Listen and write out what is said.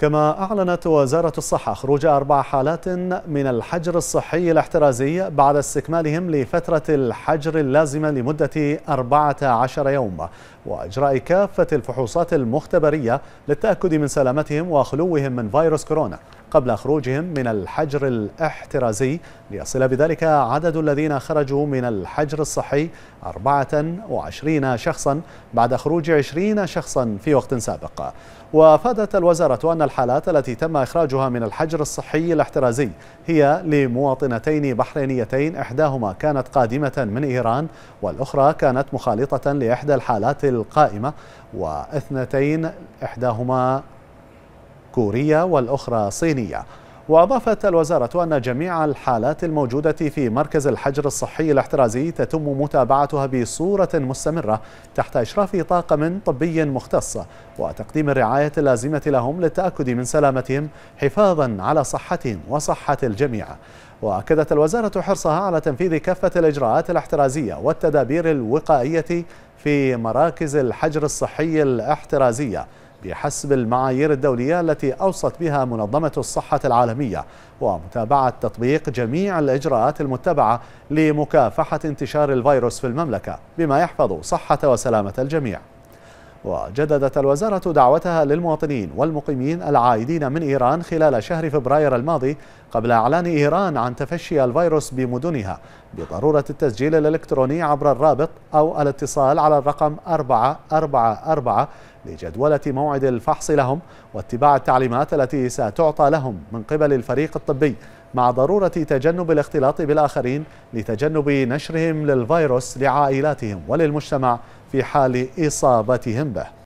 كما أعلنت وزارة الصحة خروج أربع حالات من الحجر الصحي الاحترازي بعد استكمالهم لفترة الحجر اللازمة لمدة 14 يوم وإجراء كافة الفحوصات المختبرية للتأكد من سلامتهم وخلوهم من فيروس كورونا قبل خروجهم من الحجر الاحترازي ليصل بذلك عدد الذين خرجوا من الحجر الصحي 24 شخصا بعد خروج 20 شخصا في وقت سابق وأفادت الوزارة أن الحالات التي تم إخراجها من الحجر الصحي الاحترازي هي لمواطنتين بحرينيتين إحداهما كانت قادمة من إيران والأخرى كانت مخالطة لإحدى الحالات القائمة واثنتين إحداهما كورية والأخرى صينية وأضافت الوزارة أن جميع الحالات الموجودة في مركز الحجر الصحي الاحترازي تتم متابعتها بصورة مستمرة تحت إشراف طاقم طبي مختص وتقديم الرعاية اللازمة لهم للتأكد من سلامتهم حفاظا على صحتهم وصحة الجميع وأكدت الوزارة حرصها على تنفيذ كافة الإجراءات الاحترازية والتدابير الوقائية في مراكز الحجر الصحي الاحترازية بحسب المعايير الدولية التي أوصت بها منظمة الصحة العالمية ومتابعة تطبيق جميع الإجراءات المتبعة لمكافحة انتشار الفيروس في المملكة بما يحفظ صحة وسلامة الجميع وجددت الوزارة دعوتها للمواطنين والمقيمين العائدين من إيران خلال شهر فبراير الماضي قبل إعلان إيران عن تفشي الفيروس بمدنها بضرورة التسجيل الإلكتروني عبر الرابط أو الاتصال على الرقم 444 لجدولة موعد الفحص لهم واتباع التعليمات التي ستعطى لهم من قبل الفريق الطبي مع ضرورة تجنب الاختلاط بالآخرين لتجنب نشرهم للفيروس لعائلاتهم وللمجتمع في حال إصابتهم به